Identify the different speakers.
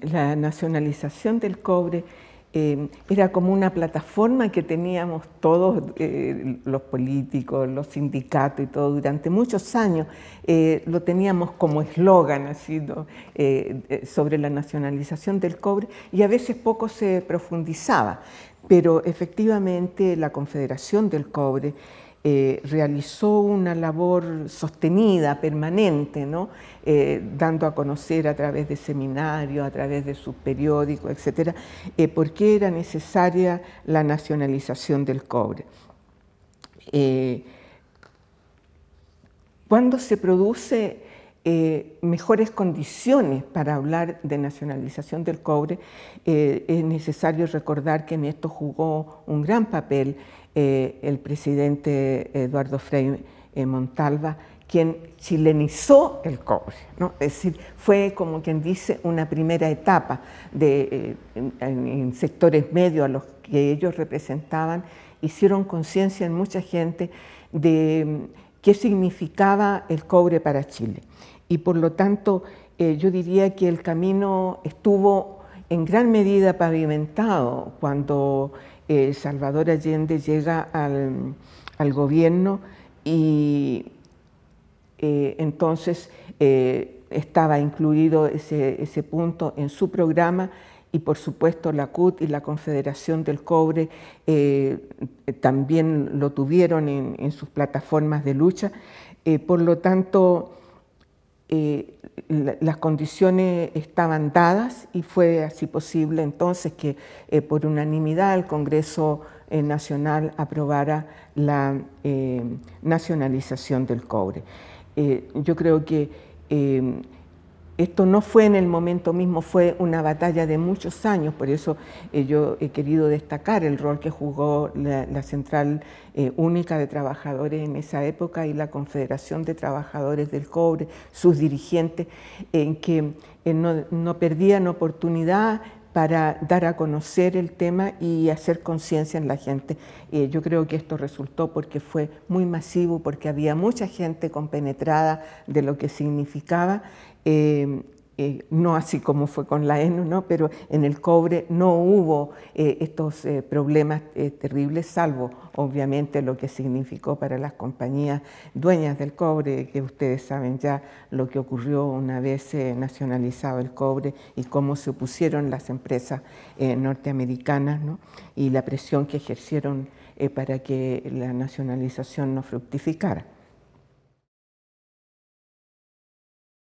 Speaker 1: La nacionalización del cobre eh, era como una plataforma que teníamos todos eh, los políticos, los sindicatos y todo durante muchos años. Eh, lo teníamos como eslogan sobre la nacionalización del cobre y a veces poco se profundizaba, pero efectivamente la Confederación del Cobre eh, realizó una labor sostenida, permanente, ¿no? Eh, dando a conocer a través de seminarios, a través de su periódico, etc., eh, por qué era necesaria la nacionalización del cobre. Cuando se produce eh, mejores condiciones para hablar de nacionalización del cobre, eh, es necesario recordar que en esto jugó un gran papel eh, el presidente Eduardo Frei Montalva, quien chilenizó el cobre. ¿no? Es decir, fue como quien dice una primera etapa de, en, en sectores medios a los que ellos representaban, hicieron conciencia en mucha gente de qué significaba el cobre para Chile. Y por lo tanto, eh, yo diría que el camino estuvo en gran medida pavimentado cuando eh, Salvador Allende llega al, gobierno y eh, entonces estaba incluido ese punto en su programa y por supuesto la CUT y la Confederación del Cobre eh, también lo tuvieron en, sus plataformas de lucha. Eh, por lo tanto, eh, las condiciones estaban dadas y fue así posible entonces que por unanimidad el Congreso Nacional aprobara la nacionalización del cobre. yo creo que esto no fue en el momento mismo, fue una batalla de muchos años, por eso eh, yo he querido destacar el rol que jugó la, Central eh, Única de Trabajadores en esa época y la Confederación de Trabajadores del Cobre, sus dirigentes, en que eh, no perdían oportunidad para dar a conocer el tema y hacer conciencia en la gente. Eh, yo creo que esto resultó porque fue muy masivo, porque había mucha gente compenetrada de lo que significaba eh, eh, no así como fue con la ENU, ¿no? pero en el cobre no hubo eh, estos eh, problemas terribles, salvo obviamente lo que significó para las compañías dueñas del cobre, que ustedes saben ya lo que ocurrió una vez nacionalizado el cobre y cómo se opusieron las empresas norteamericanas y la presión que ejercieron para que la nacionalización no fructificara.